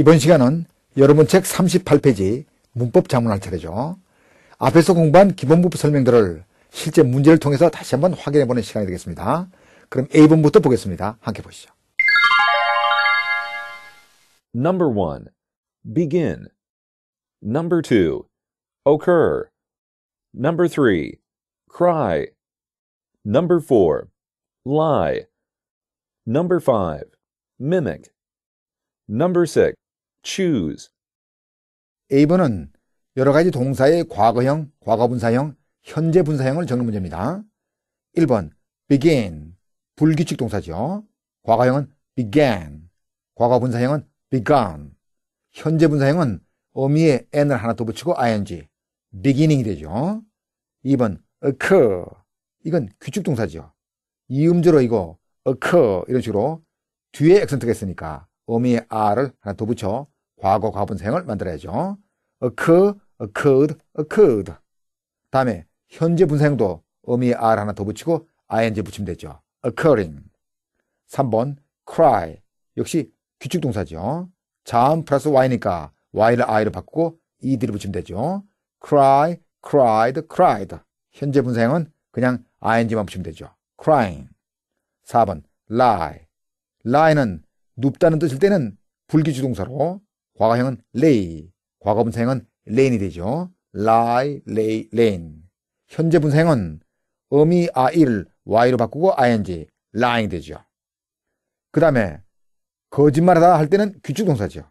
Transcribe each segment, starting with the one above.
이번 시간은 여러분 책 38페이지 문법 자문할 차례죠. 앞에서 공부한 기본 부법 설명들을 실제 문제를 통해서 다시 한번 확인해보는 시간이 되겠습니다. 그럼 A번부터 보겠습니다. 함께 보시죠. Number 1. Begin. Number 2. Occur. Number 3. Cry. Number 4. Lie. Number 5. Mimic. Number 6. choose. 에이번은 여러 가지 동사의 과거형, 과거분사형, 현재분사형을 적는 문제입니다. 1번 begin 불규칙 동사죠. 과거형은 began, 과거분사형은 begun, 현재분사형은 어미의 n을 하나 더 붙이고 ing, beginning이 되죠. 2번 occur 이건 규칙 동사죠. 이음절어 이거 occur 이런 식으로 뒤에 액센트가 있으니까 어미의 r을 하나 더 붙여 과거 과분생을 만들어야죠. occur, occurred, occurred. 다음에 현재 분생도 어미의 r 하나 더 붙이고 ing 붙이면 되죠. occurring. 3번 cry. 역시 규칙 동사죠. 자음 플러스 y니까 y를 i로 바꾸고 ed를 붙이면 되죠. cry, cried, cried. 현재 분생은 그냥 ing만 붙이면 되죠. crying. 4번 lie. lie는 눕다는 뜻일 때는 불기주동사로 과거형은 lay, 과거 분사형은 l a n 이 되죠. lie, lay, l a n 현재 분사형은 음이 아일, y로 바꾸고 ing, lying 되죠. 그 다음에 거짓말하다 할 때는 규칙동사죠.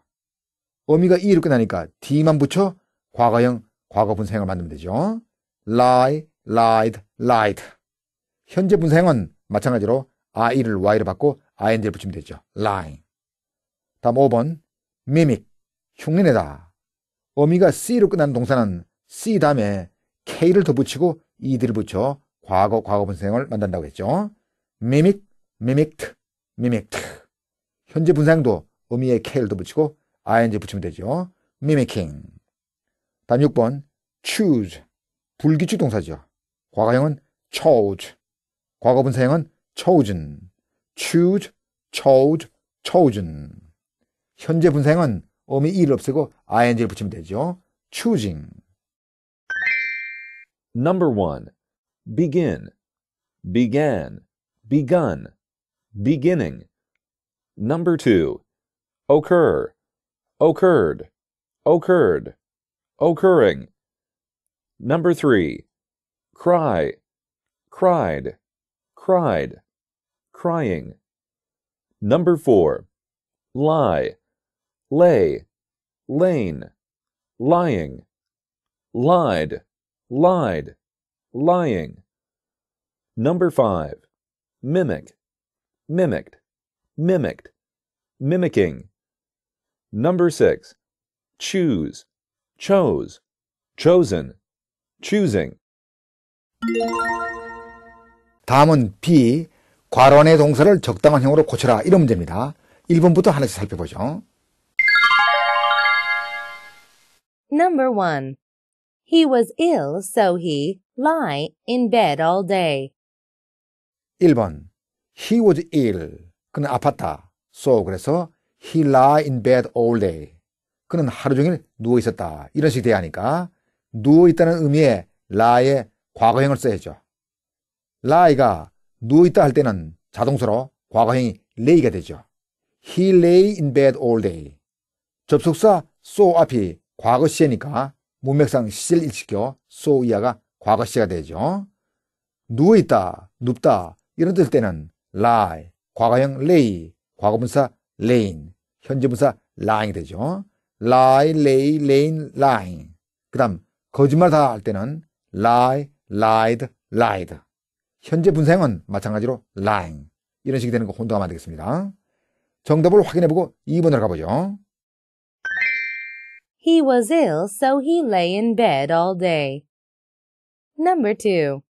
어미가 이 이렇게 나니까 d만 붙여 과거형 과거 분사형을 만들면 되죠. lie, lied, lied. 현재 분사형은 마찬가지로 i를 y로 받고 ing를 붙이면 되죠. line. 다음 5번 mimic, 흉내내다. 어미가 c로 끝나는 동사는 c 다음에 k를 더 붙이고 ed를 붙여 과거, 과거 분사형을 만든다고 했죠. mimic, mimicked, mimicked. 현재 분사형도 어미의 k를 더 붙이고 ing 붙이면 되죠. mimicking. 다음 6번 choose, 불규칙 동사죠. 과거형은 chose, 과거 분사형은 chosen, choose, chose, chosen. 현재 분생은 어미 이를 없애고 ing를 붙이면 되죠. choosing. Number 1. begin, began, begun, beginning. Number 2. occur, occurred, occurred, occurring. Number 3. cry, cried, cried crying. Number 4. Lie, lay, lane, lying, lied, lied, lying. Number 5. Mimic, mimicked, mimicked, mimicking. Number 6. Choose, chose, chosen, choosing. 다음은 B 과론의 동사를 적당한 형으로 고쳐라 이런 문제입니다. 1번부터 하나씩 살펴보죠. Number 1. He was ill so he lie in bed all day. 1번. He was ill. 그는 아팠다. So 그래서 he lie in bed all day. 그는 하루 종일 누워 있었다. 이런 식이 돼야 하니까 누워 있다는 의미의 lie의 과거형을 써야죠. lie가 누워있다 할 때는 자동수로 과거형이 lay가 되죠. He lay in bed all day. 접속사 so 앞이 과거 시제니까 문맥상 시제를 일시켜 so 이하가 과거 시제가 되죠. 누워있다, 눕다 이런 뜻일 때는 lie, 과거형 lay, 과거분사 l a i n 현재분사 lying이 되죠. lie, lay, l a i n lying. 그 다음 거짓말 다 할 때는 lie, lied, lied. 현재 분사형은 마찬가지로 lying. 이런 식이 되는 거 혼동하면 안 되겠습니다. 정답을 확인해보고 2번으로 가보죠. He was ill, so he lay in bed all day. Number 2.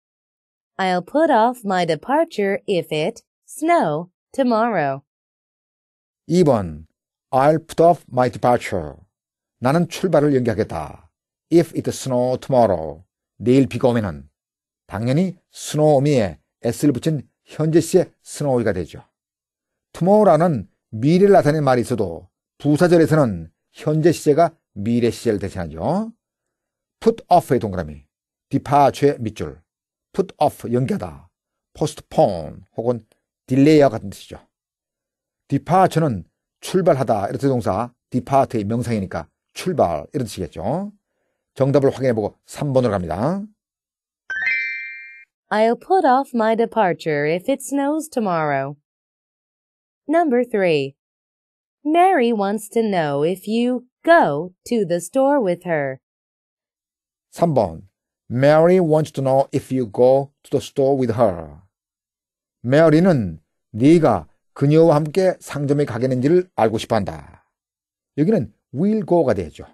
I'll put off my departure if it snow tomorrow. 2번. I'll put off my departure. 나는 출발을 연기하겠다. If it snow tomorrow. 내일 비가 오면은 당연히 스노우미에 s를 붙인 현재 시의 스노우이가 되죠. 투모우라는 미래를 나타낸 말이 있어도 부사절에서는 현재 시제가 미래 시제를 대신하죠. put off의 동그라미, departure의 밑줄, put off 연기하다, postpone 혹은 delay와 같은 뜻이죠. departure는 출발하다 이렇게 동사 depart의 명상이니까 출발 이런 뜻이겠죠. 정답을 확인해보고 3번으로 갑니다. I'll put off my departure if it snows tomorrow. Number 3. Mary wants to know if you go to the store with her. 3번. Mary wants to know if you go to the store with her. Mary는 네가 그녀와 함께 상점에 가겠는지를 알고 싶어한다. 여기는 will go가 되죠.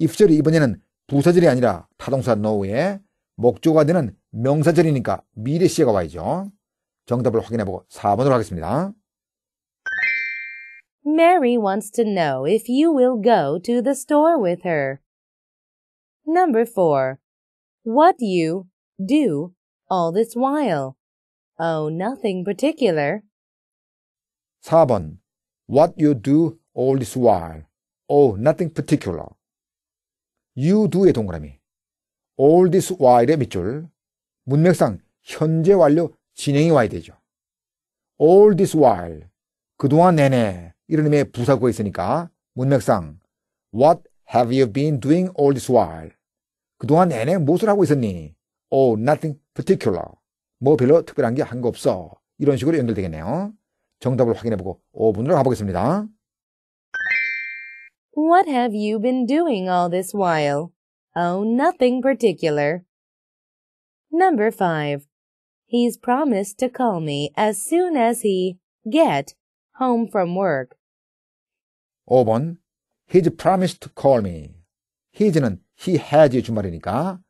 if절이 이번에는 부사절이 아니라 타동사 no에 목조가 되는 명사절이니까 미래 시제가 와야죠. 정답을 확인해보고 4번으로 하겠습니다. Mary wants to know if you will go to the store with her. Number 4. What you do all this while? Oh, nothing particular. 4번. What you do all this while? Oh, nothing particular. You do의 동그라미. all this while의 밑줄. 문맥상 현재 완료 진행이 와야 되죠. All this while 그동안 내내 이런 의미의 부사구가 있으니까 문맥상 What have you been doing all this while? 그동안 내내 무엇을 하고 있었니? Oh, nothing particular. 뭐 별로 특별한 게 한 거 없어. 이런 식으로 연결되겠네요. 정답을 확인해보고 5분으로 가보겠습니다. What have you been doing all this while? Oh, nothing particular. Number 5. He's promised to call me as soon as he get home from work. 5번. He's promised to call me. He's는 he has 주말이니까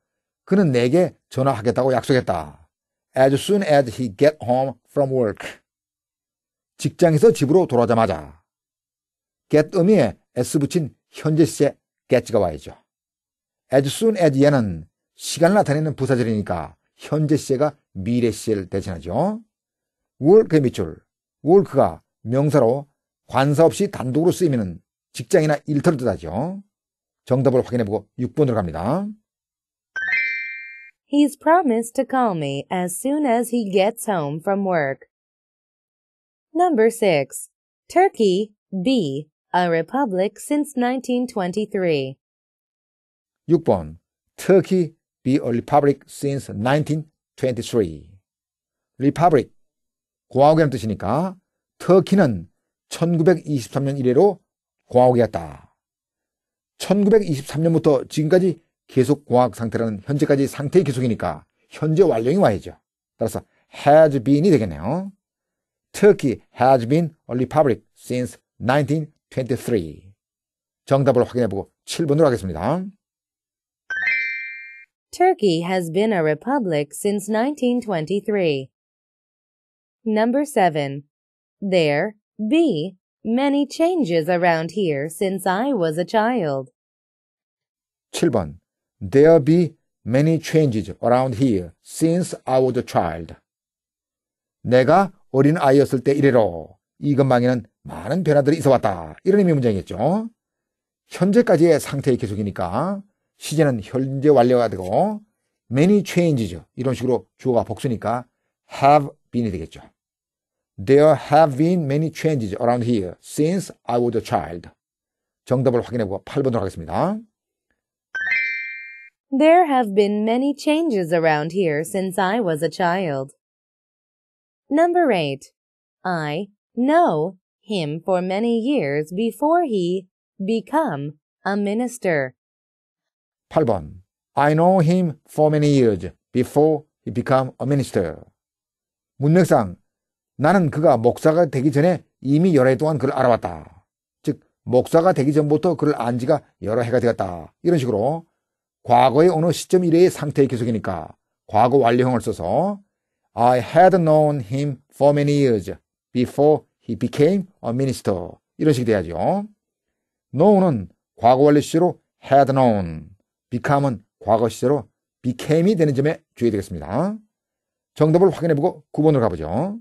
그는 내게 전화하겠다고 약속했다. As soon as he get home from work. 직장에서 집으로 돌아오자마자 get 의미에 s 붙인 현재 시제 get가 와야죠. as soon as 얘는 시간 나타내는 부사절이니까 현재 시제가 미래 시제를 대신하죠. 월크의 밑줄, 월크가 명사로 관사 없이 단독으로 쓰이면 직장이나 일터를 뜻하죠. 정답을 확인해보고 6번으로 갑니다. He's promised to call me as soon as he gets home from work. Number 6. Turkey, B. A republic since 1923. 6번. 터키 be a republic since 1923. republic 공화국이라 뜻이니까 터키는 1923년 이래로 공화국이었다. 1923년부터 지금까지 계속 공화국 상태라는 현재까지 상태의 계속이니까 현재 완료이 와야죠. 따라서 has been이 되겠네요. Turkey has been a republic since 1923. 정답을 확인해보고 7번으로 하겠습니다. Turkey has been a republic since 1923. Number 7. There be many changes around here since I was a child. 7번. There be many changes around here since I was a child. 내가 어린 아이였을 때 이래로 이 근방에는 많은 변화들이 있어 왔다. 이런 의미 문장이겠죠. 현재까지의 상태의 계속이니까 시제는 현재 완료가 되고 many changes죠. 이런 식으로 주어가 복수니까 have been이 되겠죠. There have been many changes around here since I was a child. 정답을 확인해보고 8번으로 하겠습니다. There have been many changes around here since I was a child. Number 8. I know him for many years before he become a minister. 8번. I know him for many years before he became a minister. 문맥상 나는 그가 목사가 되기 전에 이미 여러 해 동안 그를 알아왔다. 즉 목사가 되기 전부터 그를 안 지가 여러 해가 되었다. 이런 식으로 과거의 어느 시점 이래의 상태의 계속이니까 과거 완료형을 써서 I had known him for many years before he became a minister. 이런 식이 돼야죠. know는 과거 완료 시로 had known. become은 과거 시제로 became이 되는 점에 주의해야 되겠습니다. 정답을 확인해보고 9번으로 가보죠.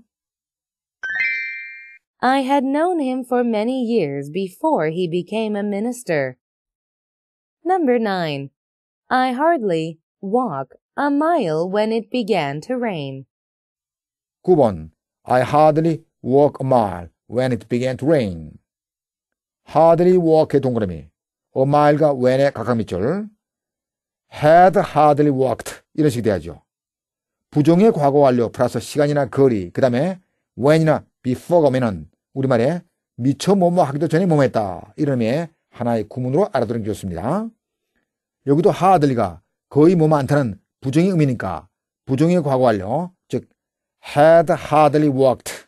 I had known him for many years before he became a minister. Number 9. I hardly walk a mile when it began to rain. 9번. I hardly walk a mile when it began to rain. hardly walk의 동그라미. a mile가 when의 가각 밑줄. had hardly walked 이런 식이 돼야죠. 부정의 과거 완료 플러스 시간이나 거리 그 다음에 when이나 before가 오면은 우리말에 미처 뭐 뭐 하기도 전에 뭐뭐 했다 이런 의미의 하나의 구문으로 알아두는 게 좋습니다. 여기도 하들리가 거의 뭐뭐 않다는 부정의 의미니까 부정의 과거 완료 즉 had hardly walked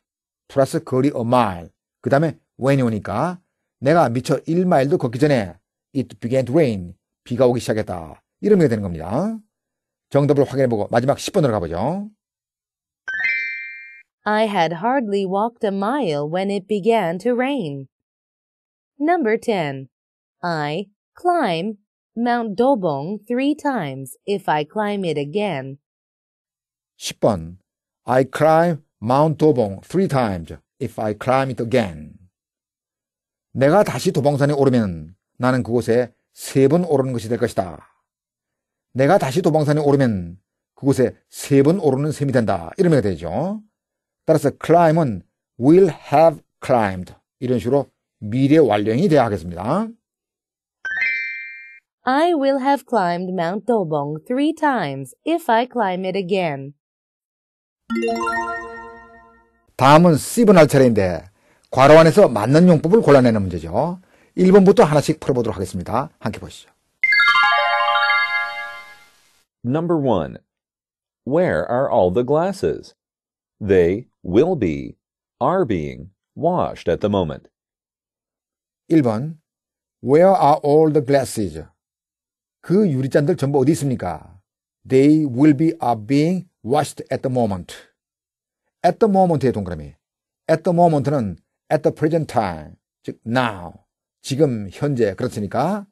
플러스 거리 a mile 그 다음에 when이 오니까 내가 미처 1마일도 걷기 전에 it began to rain 비가 오기 시작했다 이러면 되는 겁니다. 정답을 확인해보고 마지막 10번으로 가보죠. I had hardly walked a mile when it began to rain. Number 10. I climb Mount Dobong three times if I climb it again. 10번. I climb Mount Dobong three times if I climb it again. 내가 다시 도봉산에 오르면 나는 그곳에 세 번 오르는 것이 될 것이다. 내가 다시 도봉산에 오르면 그곳에 세 번 오르는 셈이 된다. 이러면 되죠. 따라서 climb은 will have climbed. 이런 식으로 미래 완료형이 돼야 하겠습니다. I will have climbed Mount Dobong three times if I climb it again. 다음은 C번 할 차례인데 괄호 안에서 맞는 용법을 골라내는 문제죠. 1번부터 하나씩 풀어보도록 하겠습니다. 함께 보시죠. Number 1. Where are all the glasses? They will be, are being, washed at the moment. 1번 Where are all the glasses? 그 유리잔들 전부 어디 있습니까? They will be are being washed at the moment. At the moment의 동그라미. At the moment는 at the present time, 즉 now, 지금 현재 그렇으니까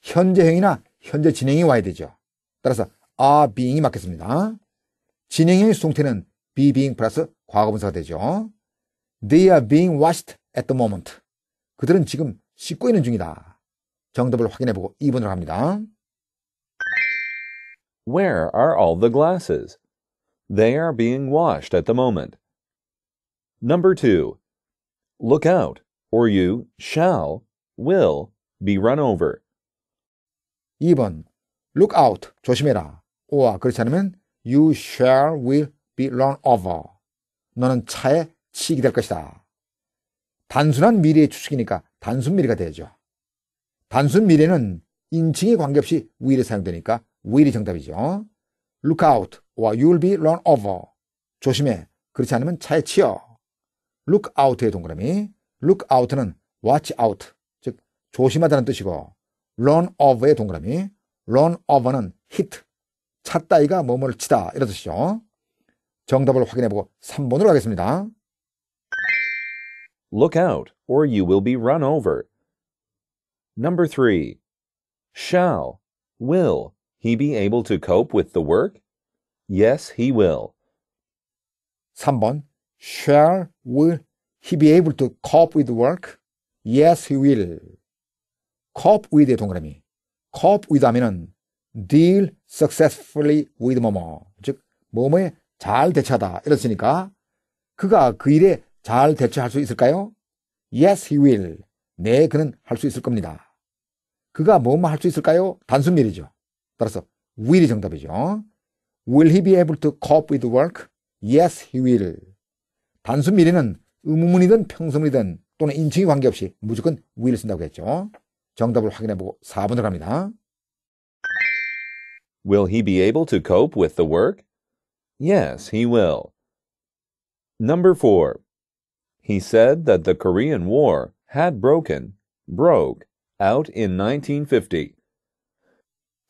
현재형이나 현재 진행이 와야 되죠. 따라서 are being이 맞겠습니다. 진행형의 수동태는 be being 플러스 과거분사가 되죠. They are being washed at the moment. 그들은 지금 씻고 있는 중이다. 정답을 확인해보고 2번으로 갑니다. Where are all the glasses? They are being washed at the moment. Number 2. Look out, or you shall, will, be run over. 2번. look out, 조심해라. 오와 그렇지 않으면 you shall will be run over. 너는 차에 치이게 될 것이다. 단순한 미래의 추측이니까 단순 미래가 되죠. 단순 미래는 인칭이 관계없이 will이 사용되니까 will이 정답이죠. look out, 와 you'll be run over. 조심해. 그렇지 않으면 차에 치여. look out의 동그라미. look out는 watch out. 즉, 조심하다는 뜻이고, run over의 동그라미. run over는 hit, 찾다이가 뭐뭐를 치다 이런 뜻이죠. 정답을 확인해보고 3번으로 가겠습니다. Look out or you will be run over. Number 3. Shall, will he be able to cope with the work? Yes, he will. 3번 Shall, will he be able to cope with the work? Yes, he will. cope with의 동그라미. cope with 하면은 deal successfully with 뭐뭐. 즉, 뭐뭐에 잘 대처하다. 이랬으니까 그가 그 일에 잘 대처할 수 있을까요? Yes, he will. 네, 그는 할 수 있을 겁니다. 그가 뭐뭐 할 수 있을까요? 단순밀이죠. 따라서 will이 정답이죠. Will he be able to cope with work? Yes, he will. 단순 미래는 의문문이든 평소문이든 또는 인칭이 관계없이 무조건 will 쓴다고 했죠. 정답을 확인해보고 4번으로 갑니다. Will he be able to cope with the work? Yes, he will. Number 4. He said that the Korean War had broken, broke, out in 1950.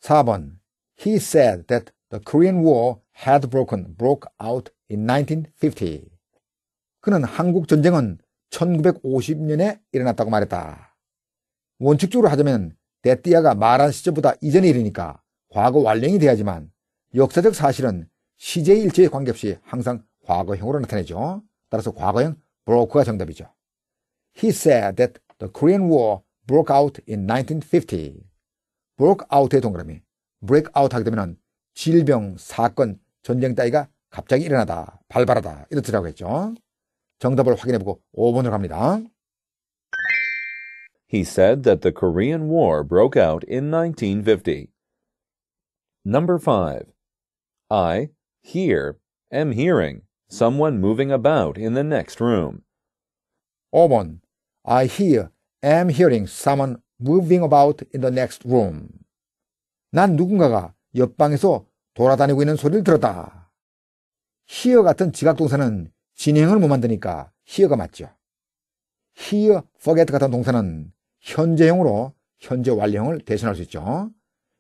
4번. He said that the Korean War had broken, broke out in 1950. 그는 한국 전쟁은 1950년에 일어났다고 말했다. 원칙적으로 하자면 데띠아가 말한 시점보다 이전의 일이니까 과거 완령이 돼야지만 역사적 사실은 시제 일체에 관계없이 항상 과거형으로 나타내죠. 따라서 과거형 broke가 정답이죠. He said that the Korean War broke out in 1950. broke out의 동그라미. break out 하게 되면 질병, 사건, 전쟁 따위가 갑자기 일어나다, 발발하다 이렇더라고 했죠. 정답을 확인해보고 5번으로 갑니다. He said that the Korean War broke out in 1950. Number 5. I, hear, am hearing someone moving about in the next room. 5번. I hear, am hearing someone moving about in the next room. 난 누군가가 옆방에서 돌아다니고 있는 소리를 들었다. hear 같은 지각동사는 진행을 못 만드니까 hear가 맞죠. hear, forget 같은 동사는 현재형으로 현재 완료형을 대신할 수 있죠.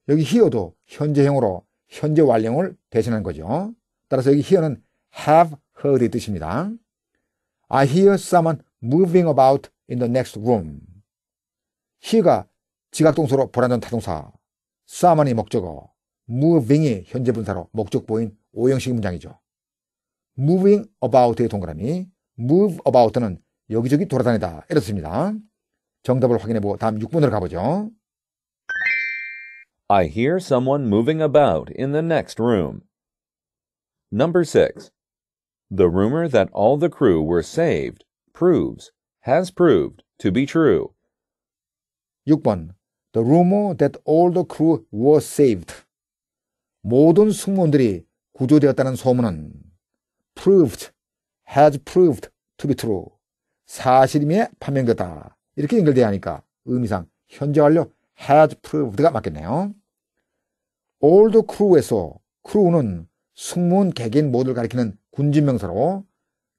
여기 히어도 현재형으로 현재 완료형을 대신한 거죠. 따라서 여기 히어는 have heard의 뜻입니다. I hear someone moving about in the next room. he가 지각동사로 보란전 타동사, someone이 목적어, moving이 현재 분사로 목적보인 오형식 문장이죠. moving about의 동그라미, move about는 여기저기 돌아다니다 이렇습니다. 정답을 확인해 보고 다음 6번으로 가보죠. I hear someone moving about in the next room. Number 6. The rumor that all the crew were saved proves, has proved to be true. 6번. The rumor that all the crew were saved. 모든 승무원들이 구조되었다는 소문은 proved, has proved to be true. 사실임에 판명됐다. 이렇게 연결돼야 하니까 의미상 현재 완료 has proved가 맞겠네요. old crew에서 crew는 승무원 개개인 모두를 가리키는 군진명사로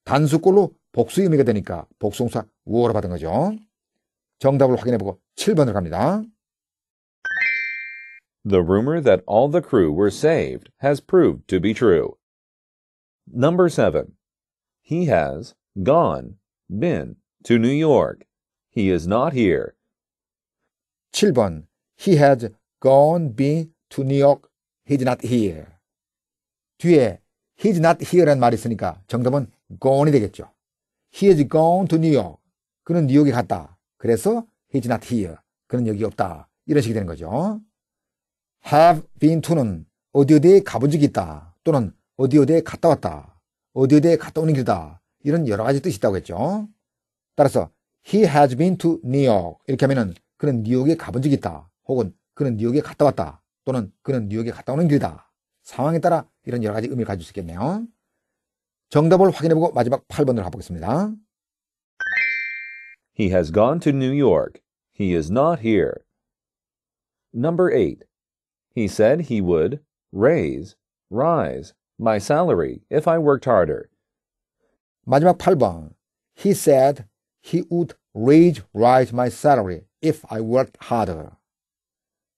단수꼴로 복수 의미가 의 되니까 복수동사 워로 받은 거죠. 정답을 확인해보고 7번으로 갑니다. The rumor that all the crew were saved has proved to be true. Number 7. He has gone, been, to New York. He is not here. 7번 He has gone been to New York. He's not here. 뒤에 he's not here라는 말이 있으니까 정답은 gone이 되겠죠. He has gone to New York. 그는 뉴욕에 갔다. 그래서 he's not here. 그는 여기 없다. 이런 식이 되는 거죠. have been to는 어디 어디에 가본 적이 있다. 또는 어디 어디에 갔다 왔다. 어디 어디에 갔다 오는 길이다. 이런 여러 가지 뜻이 있다고 했죠. 따라서 He has been to New York. 이렇게 하면은 그는 뉴욕에 가본 적이 있다. 혹은 그는 뉴욕에 갔다 왔다. 또는 그는 뉴욕에 갔다 오는 길이다. 상황에 따라 이런 여러 가지 의미를 가질 수 있겠네요. 정답을 확인해보고 마지막 8번으로 가보겠습니다. He has gone to New York. He is not here. Number 8. He said he would raise, rise my salary if I worked harder. 마지막 8번. He said He would raise, rise my salary if I worked harder.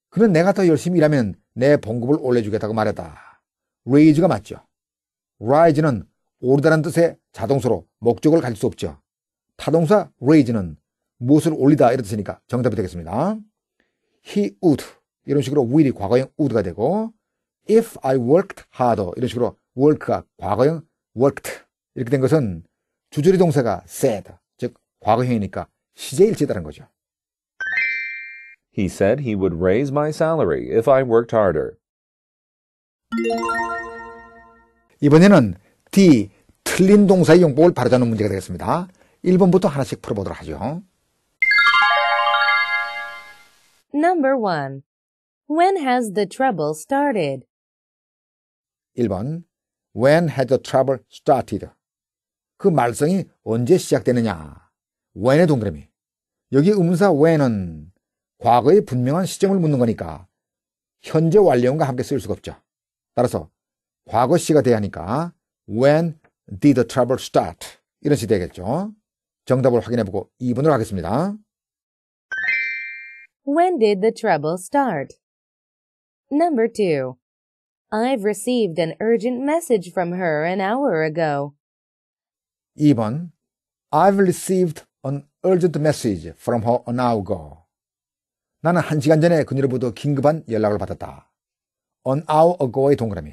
그는 내가 더 열심히 일하면 내 봉급을 올려주겠다고 말했다. raise가 맞죠. rise는 오르다는 뜻의 자동수로 목적을 가질 수 없죠. 타동사 raise는 무엇을 올리다 이런 뜻이니까 정답이 되겠습니다. He would 이런 식으로 will이 과거형 would가 되고 if I worked harder 이런 식으로 work가 과거형 worked 이렇게 된 것은 주저리 동사가 said 과거형이니까 시제일치다는 거죠. He said he would raise my salary if I worked harder. 이번에는 D 틀린 동사의 용법을 바로잡는 문제가 되겠습니다. 1번부터 하나씩 풀어보도록 하죠. Number 1. When has the trouble started? 1번 When has the trouble started? 그 말썽이 언제 시작되느냐? when의 동그라미. 여기 음사 when은 과거의 분명한 시점을 묻는 거니까 현재 완료형과 함께 쓸 수가 없죠. 따라서 과거 시가 돼야 하니까 when did the trouble start 이런 시 되겠죠. 정답을 확인해보고 2번으로 하겠습니다. When did the trouble start? Number 2. I've received an urgent message from her an hour ago. 2번 I've received an urgent message from her an hour ago. 나는 한 시간 전에 그녀로부터 긴급한 연락을 받았다. an hour ago의 동그라미.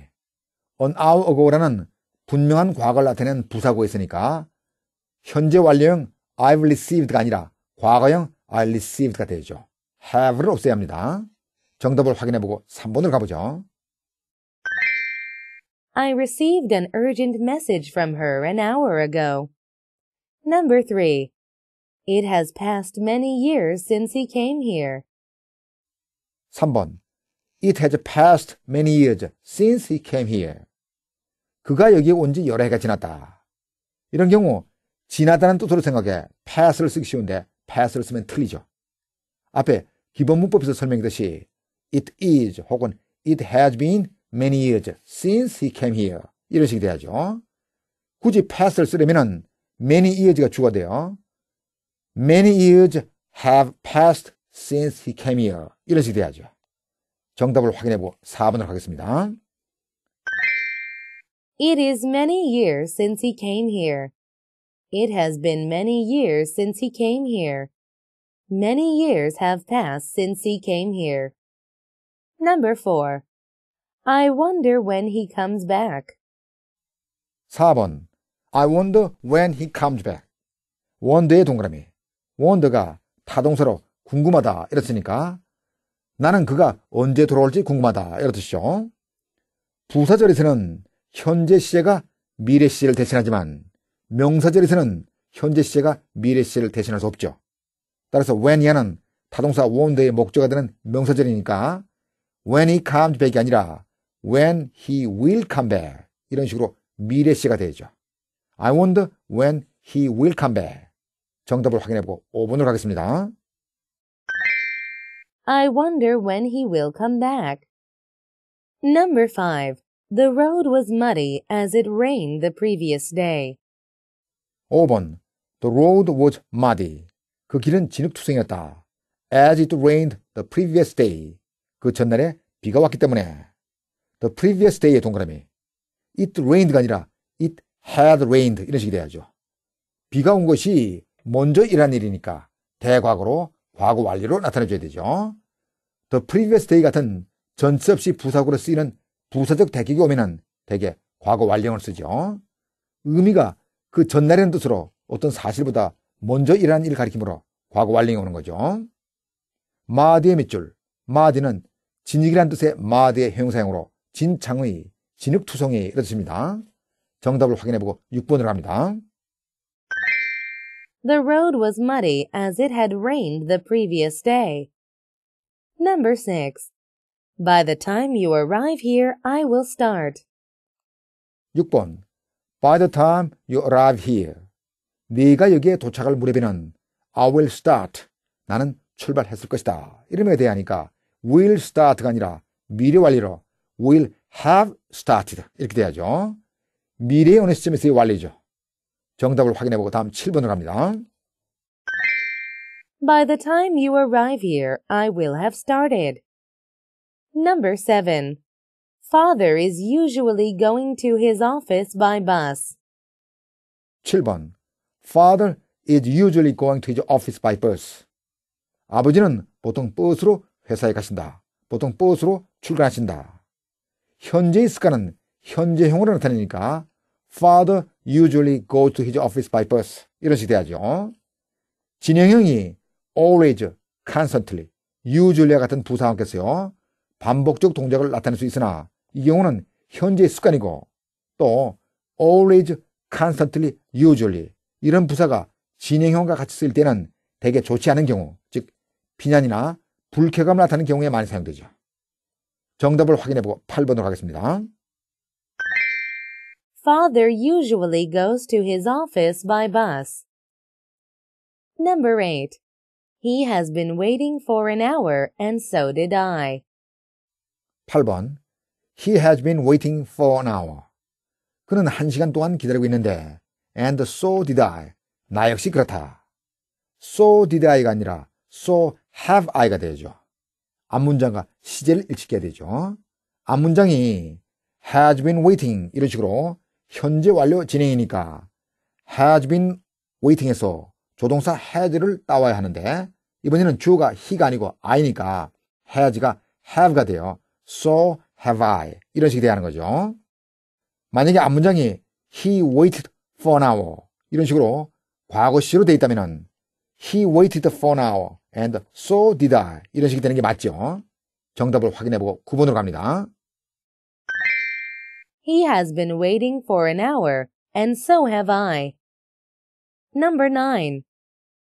an hour ago라는 분명한 과거를 나타낸 부사고 있으니까 현재 완료형 I've received가 아니라 과거형 I received가 되죠. have를 없애야 합니다. 정답을 확인해보고 3번을 가보죠. I received an urgent message from her an hour ago. Number 3. It has passed many years since he came here. 3번. It has passed many years since he came here. 그가 여기 온 지 여러 해가 지났다. 이런 경우 지나다는 뜻으로 생각해 pass를 쓰기 쉬운데 pass를 쓰면 틀리죠. 앞에 기본 문법에서 설명했듯이 it is 혹은 it has been many years since he came here 이런 식이 돼야죠. 굳이 pass를 쓰려면 many years가 주어돼요. Many years have passed since he came here. 이런 돼야죠. 정답을 확인해보고 4번으로 가겠습니다. It is many years since he came here. It has been many years since he came here. Many years have passed since he came here. Number 4. I wonder when he comes back. 4번. I wonder when he comes back. 원대의 동그라미. 원더가 타동사로 궁금하다 이랬으니까 나는 그가 언제 돌아올지 궁금하다 이랬듯이죠 부사절에서는 현재 시제가 미래 시제를 대신하지만 명사절에서는 현재 시제가 미래 시제를 대신할 수 없죠. 따라서 when이야는 타동사 원더의 목적이 되는 명사절이니까 when he comes back이 아니라 when he will come back 이런 식으로 미래 시제가 되죠. I wonder when he will come back. 정답을 확인해보고 5번으로 가겠습니다. I wonder when he will come back. Number 5. The road was muddy as it rained the previous day. 5번. The road was muddy. 그 길은 진흙투성이었다. As it rained the previous day. 그 전날에 비가 왔기 때문에. The previous day의 동그라미. It rained가 아니라 it had rained 이런 식이 돼야죠. 비가 온 것이 먼저 일한 일이니까 대과거로 과거 완료로 나타내줘야 되죠. The previous day 같은 전치 없이 부사구로 쓰이는 부사적 대기이오면 대개 과거 완료형을 쓰죠. 의미가 그 전날이라는 뜻으로 어떤 사실보다 먼저 일한 일을 가리키므로 과거 완료형이 오는 거죠. 마디의 밑줄, 마디는 진흙이라는 뜻의 마디의 형용사형으로 진창의, 진흙투성이 이렇습니다. 정답을 확인해보고 6번으로 갑니다. The road was muddy as it had rained the previous day. Number 6. By the time you arrive here, I will start. 6번. By the time you arrive here. 네가 여기에 도착할 무렵에는 I will start. 나는 출발했을 것이다. 이름에 대하니까 will start가 아니라 미래 완료로 will have started. 이렇게 돼야죠. 미래의 어느 시점에서의 완료죠. 정답을 확인해 보고 다음 7번으로 갑니다. By the time you arrive here, I will have started. Number 7. Father is usually going to his office by bus. 7번. Father is usually going to his office by bus. 아버지는 보통 버스로 회사에 가신다. 보통 버스로 출근하신다. 현재의 습관은 현재형으로 나타내니까 father usually goes to his office by bus. 이런 식이 돼야죠. 진행형이 always, constantly, usually와 같은 부사와 함께 써요. 반복적 동작을 나타낼 수 있으나 이 경우는 현재의 습관이고 또 always, constantly, usually 이런 부사가 진행형과 같이 쓰일 때는 대개 좋지 않은 경우 즉 비난이나 불쾌감을 나타내는 경우에 많이 사용되죠. 정답을 확인해보고 8번으로 가겠습니다. Father usually goes to his office by bus. Number 8. He has been waiting for an hour and so did I. 8번. He has been waiting for an hour. 그는 한 시간 동안 기다리고 있는데 and so did I. 나 역시 그렇다. so did I가 아니라 so have I가 되죠. 앞문장과 시제를 일치해야 되죠. 앞문장이 has been waiting 이런 식으로 현재 완료 진행이니까 has been waiting에서 조동사 has를 따와야 하는데 이번에는 주어가 he가 아니고 I니까 has가 have가 돼요. So have I 이런 식이 돼야 하는 거죠. 만약에 앞문장이 he waited for an hour 이런 식으로 과거시로 돼 있다면 he waited for an hour and so did I 이런 식이 되는 게 맞죠. 정답을 확인해보고 9번으로 갑니다. He has been waiting for an hour, and so have I. Number 9.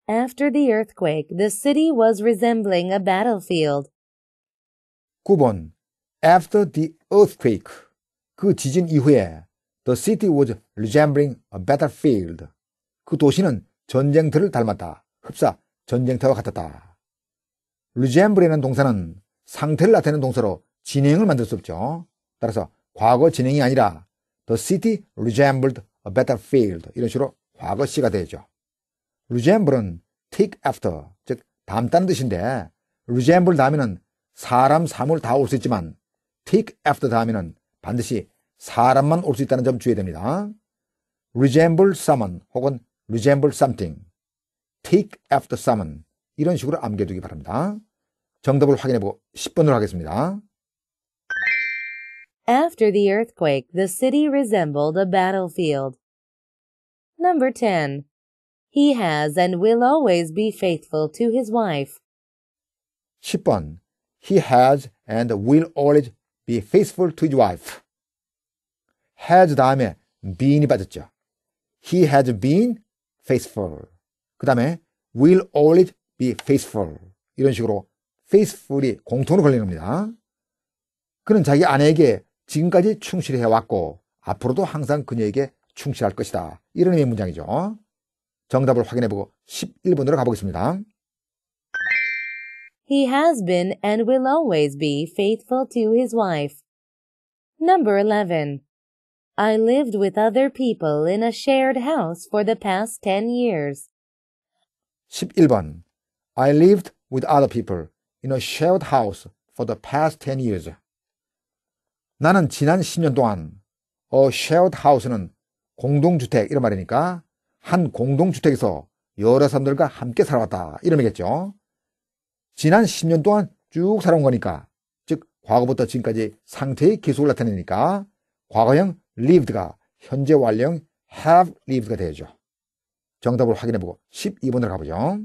After the earthquake, the city was resembling a battlefield. 9번. After the earthquake, 그 지진 이후에 the city was resembling a battlefield. 그 도시는 전쟁터를 닮았다. 흡사, 전쟁터와 같았다. resemble이라는 동사는 상태를 나타내는 동사로 진행을 만들 수 없죠. 따라서 과거 진행이 아니라 The city resembled a battlefield 이런 식으로 과거 시가 되죠. resemble은 take after 즉 닮다는 뜻인데 resemble 다음에는 사람 사물 다 올 수 있지만 take after 다음에는 반드시 사람만 올 수 있다는 점 주의해야 됩니다. resemble someone 혹은 resemble something take after someone 이런 식으로 암기해두기 바랍니다. 정답을 확인해보고 10번으로 하겠습니다. After the earthquake, the city resembled a battlefield. Number 10. He has and will always be faithful to his wife. 10번. He has and will always be faithful to his wife. has 다음에 been이 빠졌죠. He has been faithful. 그 다음에 will always be faithful. 이런 식으로 faithful이 공통으로 걸리는 겁니다. 그는 자기 아내에게 지금까지 앞으로도 항상 그녀에게 충실할 것이다. 이런 의미의 문장이죠. 정답을 확인해보고 11번으로 가보겠습니다. He has been and will always be faithful to his wife. Number 11. I lived with other people in a shared house for the past 10 years. 11번. I lived with other people in a shared house for the past 10 years. 나는 지난 10년 동안 어 쉐어드 하우스는 공동주택 이런 말이니까 한 공동주택에서 여러 사람들과 함께 살아왔다 이런 얘기겠죠. 지난 10년 동안 쭉 살아온 거니까 즉 과거부터 지금까지 상태의 기속을 나타내니까 과거형 lived가 현재 완료형 have lived가 되죠. 정답을 확인해보고 12번으로 가보죠.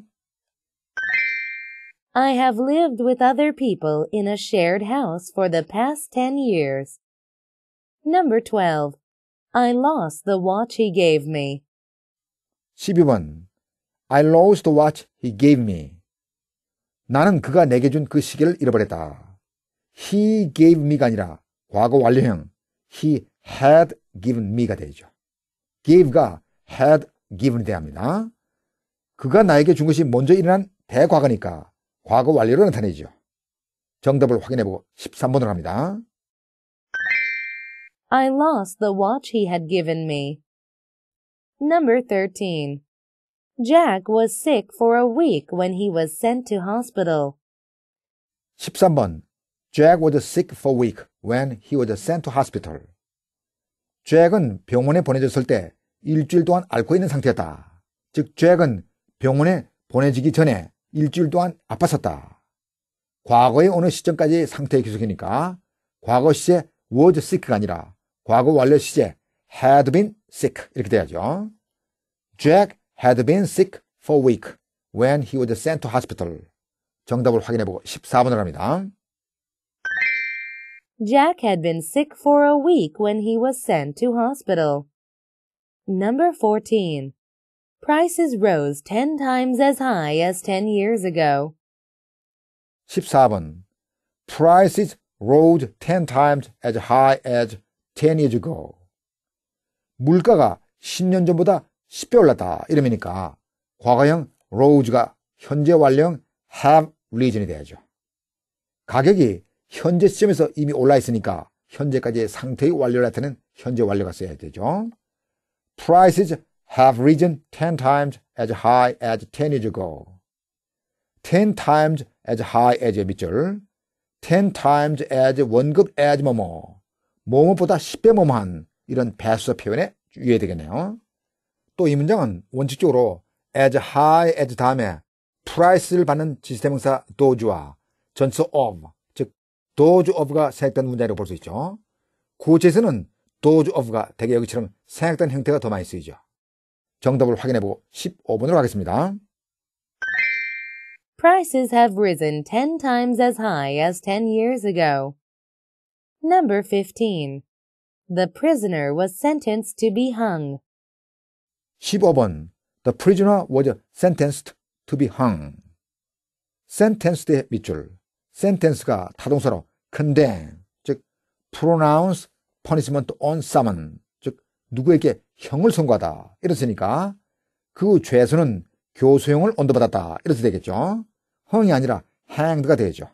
I have lived with other people in a shared house for the past 10 years. Number 12. I lost the watch he gave me. 12번. I lost the watch he gave me. 나는 그가 내게 준 그 시계를 잃어버렸다. He gave me가 아니라 과거 완료형 he had given me가 되죠. gave가 had given이 돼야 그가 나에게 준 것이 먼저 일어난 대과거니까 과거 완료로 나타내죠. 정답을 확인해보고 13번으로 합니다. I lost the watch he had given me. Number 13. Jack was sick for a week when he was sent to hospital. 13번. Jack was sick for a week when he was sent to hospital. 잭은 병원에 보내졌을 때 일주일 동안 앓고 있는 상태였다. 즉, 잭은 병원에 보내지기 전에 일주일 동안 아팠었다. 과거의 어느 시점까지 상태의 기속이니까 과거 시제 was sick가 아니라 과거 완료 시제 had been sick 이렇게 돼야죠. Jack had been sick for a week when he was sent to hospital. 정답을 확인해보고 14번을 합니다. Jack had been sick for a week when he was sent to hospital. Number 14. Prices rose 10 times as high as 10 years ago. 14번. Prices rose 10 times as high as 10 years ago. 물가가 10년 전보다 10배 올랐다. 이러니까 과거형 rose가 현재 완료형 have r e s o n 이 돼야죠. 가격이 현재 시점에서 이미 올라 있으니까 현재까지의 상태의 완료를 나타내는 현재 완료가 써야 되죠. Prices have risen 10 times as high as 10 years ago. 10 times as high as 밑줄. 10 times as 원급 as 뭐뭐. 뭐뭐보다 10배 뭐뭐한 이런 배수 표현에 유의해야 되겠네요. 또 이 문장은 원칙적으로 as high as 다음에 price를 받는 지시대명사 doge와 전수 of, 즉 도주 of가 생략된 문장이라고 볼 수 있죠. 구체에서는 도주 of가 대개 여기처럼 생략된 형태가 더 많이 쓰이죠. 정답을 확인해보고 15번으로 가겠습니다. Prices have risen 10 times as high as 10 years ago. Number 15. The prisoner was sentenced to be hung. 15번. The prisoner was sentenced to be hung. sentenced의 밑줄. sentence가 타동사로 condemn, 즉 pronounce punishment on someone, 즉 누구에게 형을 선고하다. 이랬으니까 그죄수는 교수형을 온도받았다 이래서 되겠죠. 형이 아니라 행도가 되죠.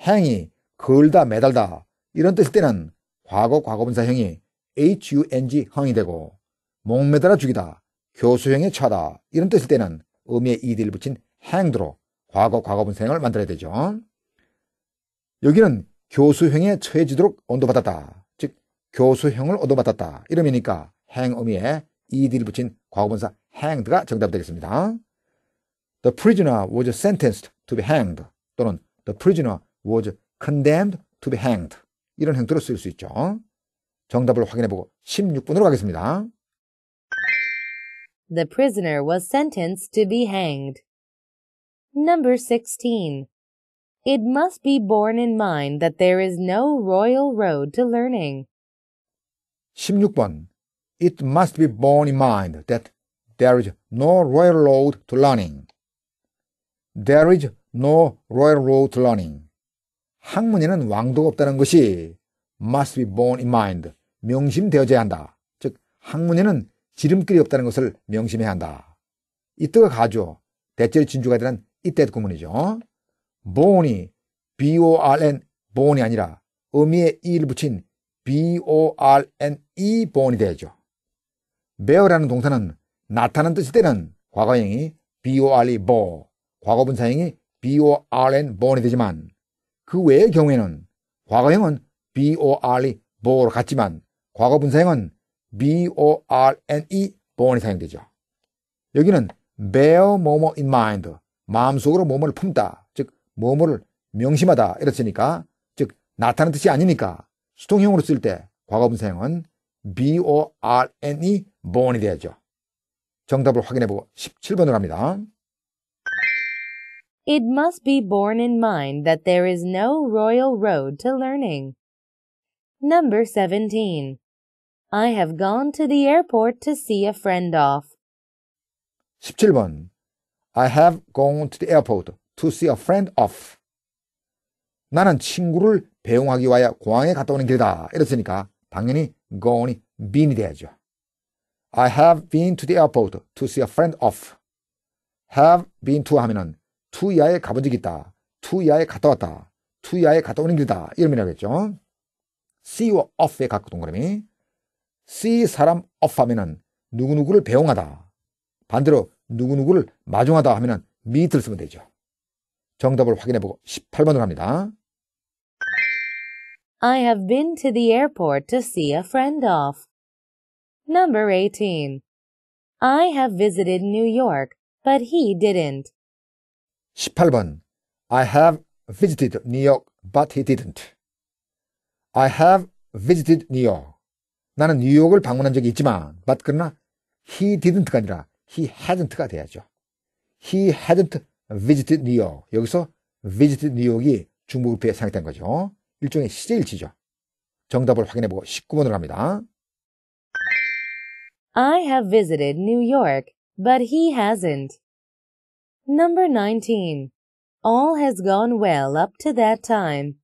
행이 걸다 매달다 이런 뜻일 때는 과거 과거분사형이 HUNG 형이 되고 목매달아 죽이다 교수형에 처하다 이런 뜻일 때는 음의 이디를 붙인 행도로 과거 과거분사형을 만들어야 되죠. 여기는 교수형에 처해지도록 온도받았다즉 교수형을 온도받았다 이름이니까 행 의미에 ed를 붙인 과거분사 hanged가 정답 되겠습니다. The prisoner was sentenced to be hanged 또는 The prisoner was condemned to be hanged 이런 형태로 쓸수 있죠. 정답을 확인해보고 16번으로 가겠습니다. The prisoner was sentenced to be hanged. Number 16. It must be borne in mind that there is no royal road to learning. 16번. it must be borne in mind that there is no r o y a l r o a d to learning. There is no r o y a l r o a d to learning. 학문에는 왕도가 없다는 것이 must be borne in mind. 명심되어져야 한다. 즉, 학문에는 지름길이 없다는 것을 명심해야 한다. 이때가 가죠. 대체로 진주가 되는 이때 구문이죠. born이 b-o-r-n born이 아니라 의미에 e를 붙인 b-o-r-n-e born이 되죠. bear라는 동사는 나타난 뜻이되는 과거형이 bore, bore, 뭐, 과거분사형이 born, a born이 되지만 그 외의 경우에는 과거형은 bore, bore로 같지만 과거분사형은 borne, a born이 사용되죠. 여기는 bear 뭐뭐 in mind, 마음속으로 뭐뭐를 품다, 즉 뭐뭐를 명심하다 이렇으니까 즉 나타난 뜻이 아니니까 수동형으로 쓸 때 과거분사형은 B-O-R-N이 born이 돼야죠. 정답을 확인해보고 17번으로 갑니다. It must be borne in mind that there is no royal road to learning. Number 17. I have gone to the airport to see a friend off. 17번. I have gone to the airport to see a friend off. 나는 친구를 배웅하기 위하여 공항에 갔다 오는 길이다. 이랬으니까 당연히 going 빈이 되죠. I have been to the airport to see a friend of. have been to 하면은 to 이에 가본 적 있다. to 이에 갔다 왔다. to 이에 갔다 오는 길이다. 이런 의미라겠죠. s e e of의 각 동그라미. see 사람 of 하면은 누구누구를 배웅하다. 반대로 누구누구를 마중하다 하면은 meet를 쓰면 되죠. 정답을 확인해보고 18번을 합니다. I have been to the airport to see a friend off. Number 18. I have visited New York, but he didn't. 18번. I have visited New York, but he didn't. I have visited New York. 나는 뉴욕을 방문한 적이 있지만, but 그러나 he didn't가 아니라 he hadn't가 돼야죠. He hadn't visited New York. 여기서 visited New York이 중복 피해 상했던 거죠. 일종의 시제일치죠. 정답을 확인해보고 19번으로 갑니다. I have visited New York, but he hasn't. Number 19. All has gone well up to that time.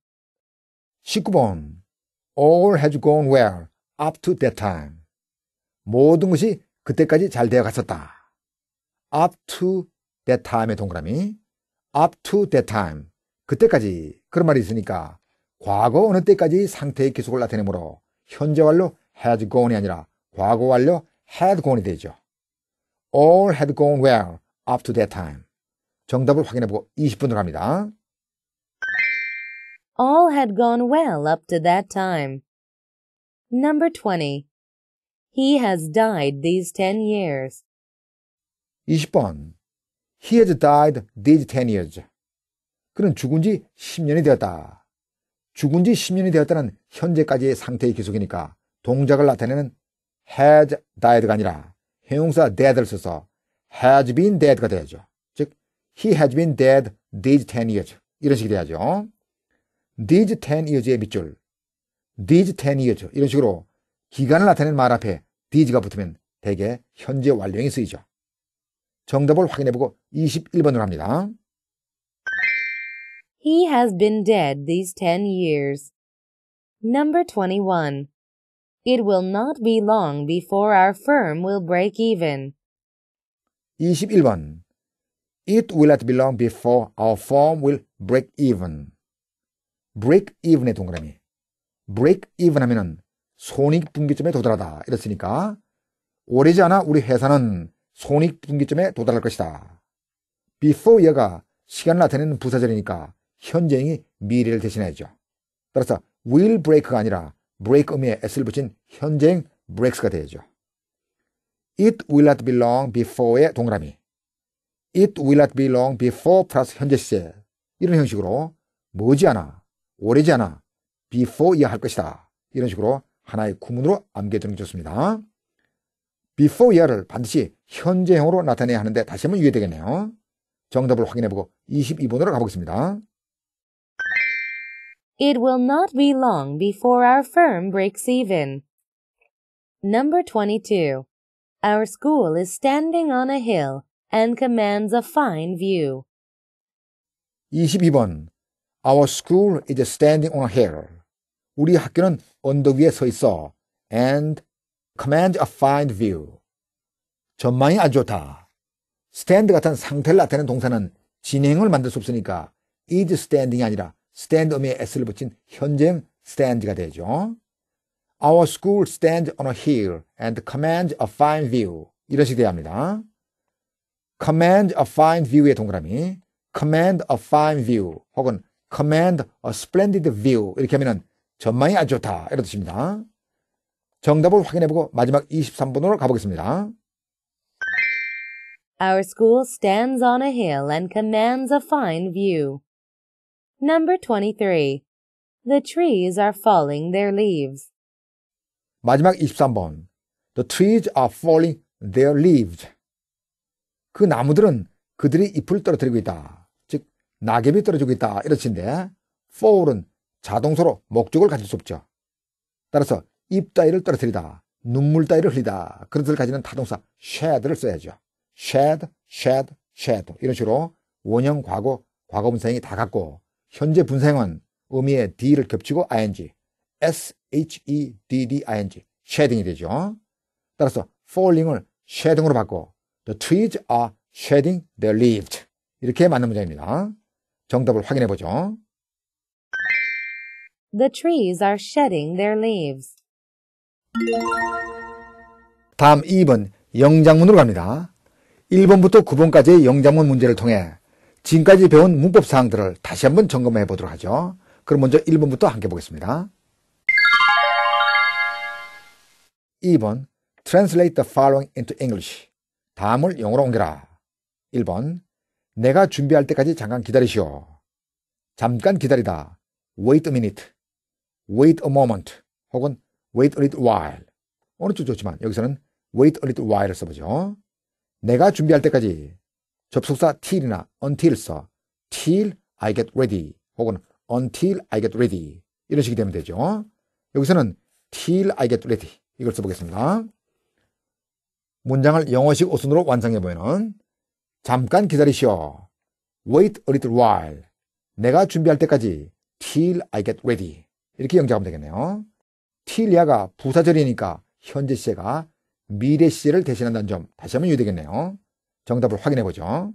19번. All has gone well up to that time. 모든 것이 그때까지 잘 되어 갔었다. up to that time의 동그라미. up to that time. 그때까지. 그런 말이 있으니까 과거 어느 때까지 상태의 기속을 나타내므로 현재 완료 had gone이 아니라 과거 완료 had gone이 되죠. All had gone well up to that time. 정답을 확인해보고 20분으로 합니다. All had gone well up to that time. Number 20. He has died these 10 years. 20번. He has died these 10 years. 그는 죽은 지 10년이 되었다. 죽은 지 10년이 되었다는 현재까지의 상태의 기속이니까 동작을 나타내는 has died가 아니라 형용사 dead를 써서 has been dead가 돼야죠. 즉, he has been dead these 10 years. 이런 식이 돼야죠. these 10 years의 밑줄, these 10 years. 이런 식으로 기간을 나타내는말 앞에 these가 붙으면 대개 현재 완료형이 쓰이죠. 정답을 확인해보고 21번으로 합니다. He has been dead these ten years. Number 21. It will not be long before our firm will break even. 21. It will not be long before our firm will break even. break even의 동그라미. break even 하면은 손익 분기점에 도달하다. 이랬으니까 오래지 않아 우리 회사는 손익 분기점에 도달할 것이다. before 여가 시간을 나타내는 부사절이니까 현재형이 미래를 대신하죠. 따라서 will break가 아니라 break 의미의 s를 붙인 현재형 breaks가 되죠. it will not be long before의 동그라미 it will not be long before plus 현재 시제 이런 형식으로 뭐지않아 오래지 않아 before 이하 할 것이다 이런 식으로 하나의 구문으로 암기해두는 게 좋습니다. before y e 를 반드시 현재형으로 나타내야 하는데 다시 한번 이해되겠네요. 정답을 확인해보고 22번으로 가보겠습니다. It will not be long before our firm breaks even. Number 22. Our school is standing on a hill and commands a fine view. 22번. Our school is standing on a hill. 우리 학교는 언덕 위에 서 있어 and commands a fine view. 전망이 아주 좋다. stand 같은 상태를 나타내는 동사는 진행을 만들 수 없으니까 is standing이 아니라 stand on에 s를 붙인 현재형 stand가 되죠. Our school stands on a hill and commands a fine view. 이런 식이 돼야 합니다. command a fine view의 동그라미, command a fine view 혹은 command a splendid view 이렇게 하면은 전망이 아주 좋다 이런 뜻입니다. 정답을 확인해보고 마지막 23번으로 가보겠습니다. Our school stands on a hill and commands a fine view. Number 23. The trees are falling their leaves. 마지막 23번. The trees are falling their leaves. 그 나무들은 그들이 잎을 떨어뜨리고 있다. 즉, 낙엽이 떨어지고 있다. 이렇지인데, fall은 자동서로 목적을 가질 수 없죠. 따라서 잎 따위를 떨어뜨리다, 눈물 따위를 흘리다. 그런 뜻을 가지는 타동사 shed를 써야죠. shed, shed, shed. 이런 식으로 원형 과거, 과거 분사이다갖고 현재 분사형은 의미의 d를 겹치고 ing, s-h-e-d-d-ing, shading이 되죠. 따라서 falling을 shading으로 바꿔 the trees are shading their leaves 이렇게 맞는 문장입니다. 정답을 확인해 보죠. The trees are shedding their leaves. 다음 2번 영장문으로 갑니다. 1번부터 9번까지의 영장문 문제를 통해 지금까지 배운 문법 사항들을 다시 한번 점검해 보도록 하죠. 그럼 먼저 1번부터 함께 보겠습니다. 2번 Translate the following into English. 다음을 영어로 옮겨라. 1번 내가 준비할 때까지 잠깐 기다리시오. 잠깐 기다리다. Wait a minute. Wait a moment. 혹은 wait a little while. 어느 쪽 좋지만 여기서는 wait a little while을 써보죠. 내가 준비할 때까지 접속사 till이나 until서 till I get ready 혹은 until I get ready 이런 식이 되면 되죠. 여기서는 till I get ready 이걸 써보겠습니다. 문장을 영어식 오순으로 완성해보면 잠깐 기다리시오. wait a little while 내가 준비할 때까지 till I get ready 이렇게 영작하면 되겠네요. till야가 부사절이니까 현재 시제가 미래 시제를 대신한다는 점 다시 한번 유의되겠네요. 정답을 확인해 보죠.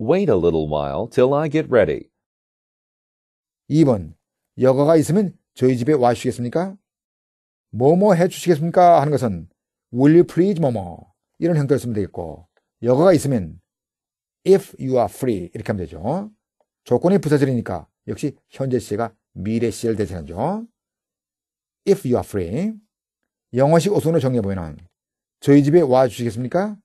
Wait a little while till I get ready. 2번. 여가가 있으면 저희 집에 와 주시겠습니까? 뭐뭐 해 주시겠습니까? 하는 것은 will you please 뭐뭐 이런 형태로 쓰면 되겠고 여가가 있으면 if you are free 이렇게 하면 되죠. 조건이 부사절니까 역시 현재 시제가 미래 시제를 대신하죠. if you are free 영어식 어순으로 정리해보면 저희 집에 와 주시겠습니까?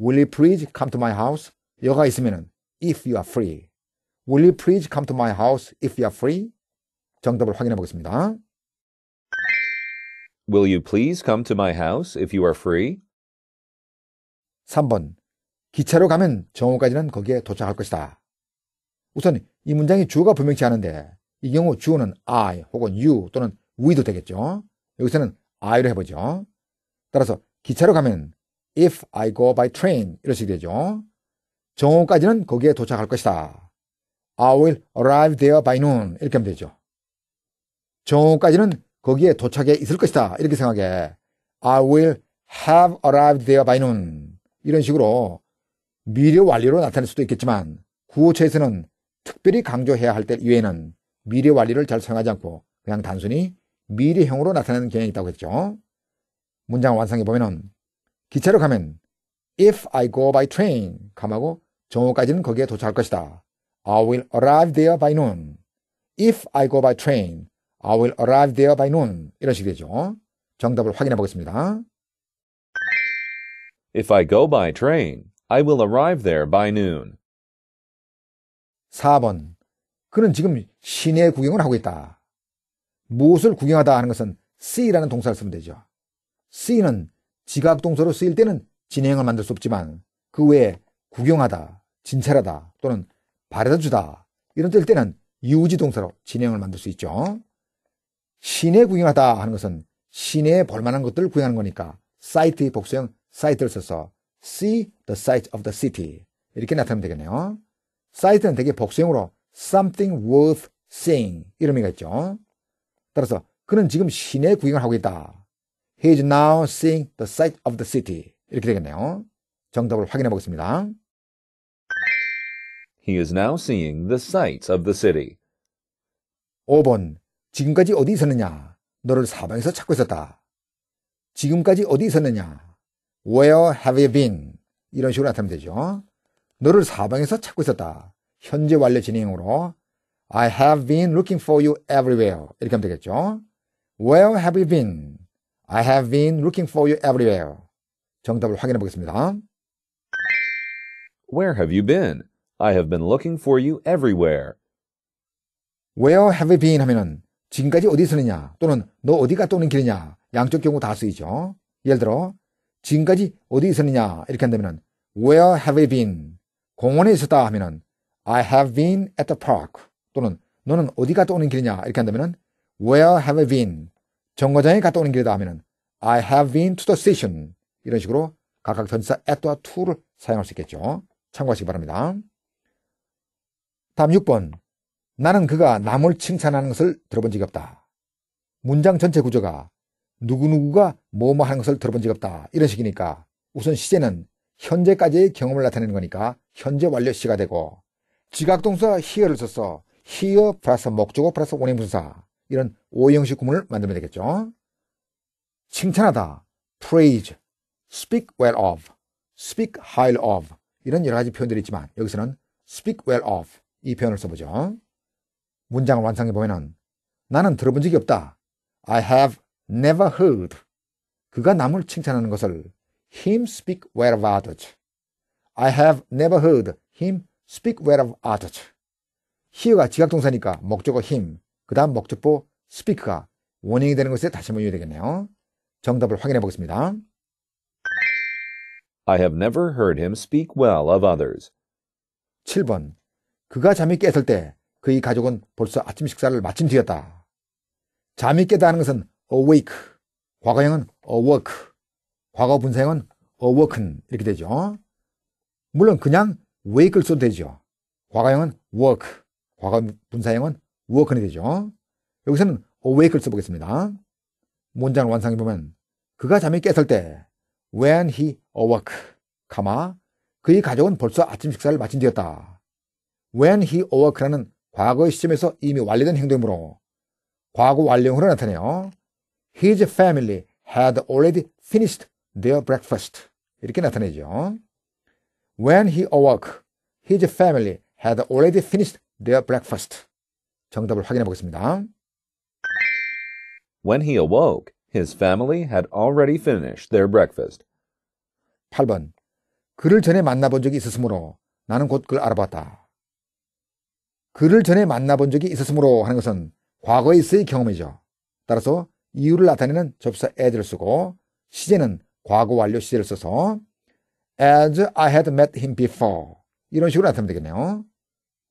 Will you please come to my house? 여가 있으면은 if you are free. Will you please come to my house if you are free? 정답을 확인해 보겠습니다. Will you please come to my house if you are free? 3번. 기차로 가면 정오까지는 거기에 도착할 것이다. 우선 이 문장이 주어가 분명치 않은데 이 경우 주어는 I 혹은 you 또는 we도 되겠죠. 여기서는 I로 해보죠. 따라서 기차로 가면 if I go by train 이런 식이 되죠. 정오까지는 거기에 도착할 것이다. I will arrive there by noon 이렇게 하면 되죠. 정오까지는 거기에 도착해 있을 것이다. 이렇게 생각해. I will have arrived there by noon. 이런 식으로 미래 완료로 나타낼 수도 있겠지만 구호체에서는 특별히 강조해야 할 때 이외에는 미래 완료를 잘 사용하지 않고 그냥 단순히 미래형으로 나타내는 경향이 있다고 했죠. 문장 완성해 보면은 기차로 가면 If I go by train 감하고 정오까지는 거기에 도착할 것이다. I will arrive there by noon. If I go by train, I will arrive there by noon. 이런 식이 되죠. 정답을 확인해 보겠습니다. If I go by train, I will arrive there by noon. 4번. 그는 지금 시내 구경을 하고 있다. 무엇을 구경하다 하는 것은 see라는 동사를 쓰면 되죠. 쓰이는 지각 동사로 쓰일 때는 진행을 만들 수 없지만 그 외에 구경하다, 진찰하다 또는 바래다 주다 이런 뜻일 때는 유지 동사로 진행을 만들 수 있죠. 시내 구경하다 하는 것은 시내에 볼만한 것들을 구경하는 거니까 사이트의 복수형 사이트를 써서 see the site of the city 이렇게 나타내면 되겠네요. 사이트는 되게 복수형으로 something worth seeing 이런 의미가 있죠. 따라서 그는 지금 시내 구경을 하고 있다. He is now seeing the sight of the city. 이렇게 되겠네요. 정답을 확인해 보겠습니다. He is now seeing the sights of the city. 5번. 지금까지 어디 있었느냐? 너를 사방에서 찾고 있었다. 지금까지 어디 있었느냐? Where have you been? 이런 식으로 나타나면 되죠. 너를 사방에서 찾고 있었다. 현재 완료 진행으로 I have been looking for you everywhere. 이렇게 하면 되겠죠. Where have you been? I have been looking for you everywhere. 정답을 확인해 보겠습니다. Where have you been? I have been looking for you everywhere. Where have you been 하면은 지금까지 어디 있었느냐 또는 너어디 갔다 오는 길이냐 양쪽 경우 다 쓰이죠. 예를 들어 지금까지 어디 있었느냐 이렇게 한다면은 Where have you been? 공원에 있었다 하면은 I have been at the park 또는 너는 어디 갔다 오는 길이냐 이렇게 한다면은 Where have you been? 정거장에 갔다 오는 길이다 하면은 I have been to the station 이런 식으로 각각 전사 at와 to를 사용할 수 있겠죠. 참고하시기 바랍니다. 다음 6번 나는 그가 남을 칭찬하는 것을 들어본 적이 없다. 문장 전체 구조가 누구누구가 뭐뭐 하는 것을 들어본 적이 없다. 이런 식이니까 우선 시제는 현재까지의 경험을 나타내는 거니까 현재 완료 시가 되고 지각동사 here를 써서 here 플러스 목적어 플러스 원인분사 이런 오형식 구문을 만들면 되겠죠. 칭찬하다, praise, speak well of, speak highly of 이런 여러 가지 표현들이 있지만 여기서는 speak well of 이 표현을 써보죠. 문장을 완성해 보면은 나는 들어본 적이 없다. I have never heard. 그가 남을 칭찬하는 것을 him speak well of others. I have never heard him speak well of others. here가 지각동사니까 목적어 him, 그 다음 목적보 스피크가 원인이 되는 것에 다시 한번 유의되겠네요 정답을 확인해 보겠습니다. I have never heard him speak well of others. 7번. 그가 잠이 깼을 때 그의 가족은 벌써 아침 식사를 마친 뒤였다. 잠이 깨다 는 것은 awake, 과거형은 awake, 과거 분사형은 awaken 이렇게 되죠. 물론 그냥 wake를 써도 되죠. 과거형은 work, 과거 분사형은 워크이 되죠. 여기서는 awake를 써보겠습니다. 문장 완성해 보면 그가 잠이 깼을 때 when he awoke, 가마 그의 가족은 벌써 아침 식사를 마친 뒤였다. when he awoke라는 과거의 시점에서 이미 완료된 행동이므로 과거 완료형으로 나타내요. His family had already finished their breakfast. 이렇게 나타내죠. When he awoke, his family had already finished their breakfast. 정답을 확인해 보겠습니다. When he awoke, his family had already finished their breakfast. 8번. 그를 전에 만나본 적이 있었으므로 나는 곧 그를 알아봤다. 그를 전에 만나본 적이 있었으므로 하는 것은 과거에 있의 경험이죠. 따라서 이유를 나타내는 접사 as를 쓰고 시제는 과거 완료 시제를 써서 as I had met him before 이런 식으로 나타내면 되겠네요.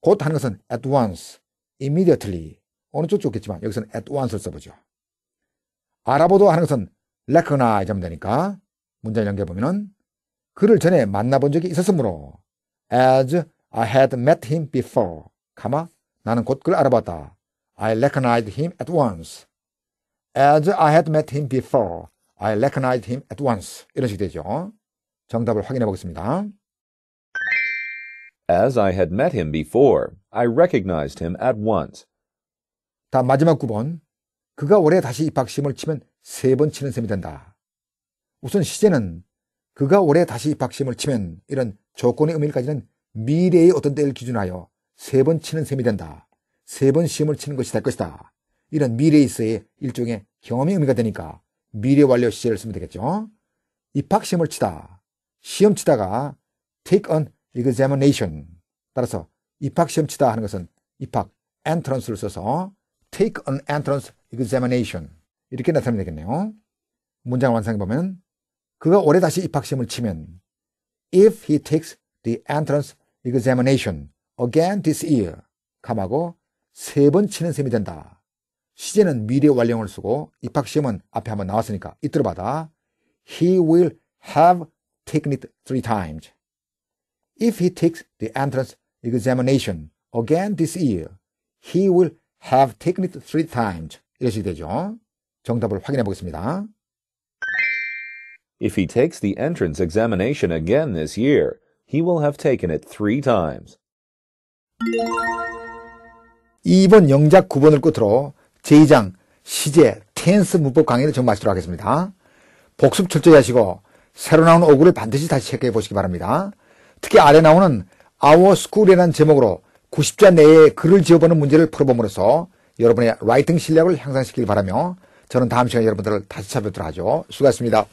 곧 하는 것은 at once immediately 오른쪽 좋겠지만 여기서는 at once를 써보죠. 알아보도 하는 것은 recognize 하면 되니까 문장 연결 보면은 그를 전에 만나본 적이 있었으므로 as I had met him before 가마 나는 곧 그를 알아봤다. I recognized him at once. As I had met him before, I recognized him at once. 이런 식이 되죠. 정답을 확인해 보겠습니다. As I had met him before, I recognized him at once. 다 마지막 9번. 그가 올해 다시 입학시험을 치면 세 번 치는 셈이 된다. 우선 시제는 그가 올해 다시 입학시험을 치면 이런 조건의 의미까지는 미래의 어떤 때를 기준하여 세 번 치는 셈이 된다. 세 번 시험을 치는 것이 될 것이다. 이런 미래에 있어의 일종의 경험의 의미가 되니까 미래 완료 시제를 쓰면 되겠죠. 입학시험을 치다. 시험 치다가 take an examination. 따라서 입학시험치다 하는 것은 입학, entrance를 써서 take an entrance examination 이렇게 나타내면 되겠네요. 문장 완성해 보면 그가 올해 다시 입학시험을 치면 if he takes the entrance examination again this year 감하고 세 번 치는 셈이 된다. 시제는 미래 완료형을 쓰고 입학시험은 앞에 한번 나왔으니까 이틀 을 받아 he will have taken it three times. If he takes the entrance examination again this year. He will have taken it three times. 이런 식이 되죠. 정답을 확인해 보겠습니다. If he takes the entrance examination again this year, he will have taken it three times. 2번 영작 9번을 끝으로 제2장 시제 텐스 문법 강의를 정마치도록 하겠습니다. 복습 철저히 하시고 새로 나온 오구를 반드시 다시 체크해 보시기 바랍니다. 특히 아래 나오는 아워스쿨이라는 제목으로 90자 내에 글을 지어보는 문제를 풀어봄으로써 여러분의 라이팅 실력을 향상시키길 바라며 저는 다음 시간에 여러분들을 다시 찾아뵙도록 하죠. 수고하셨습니다.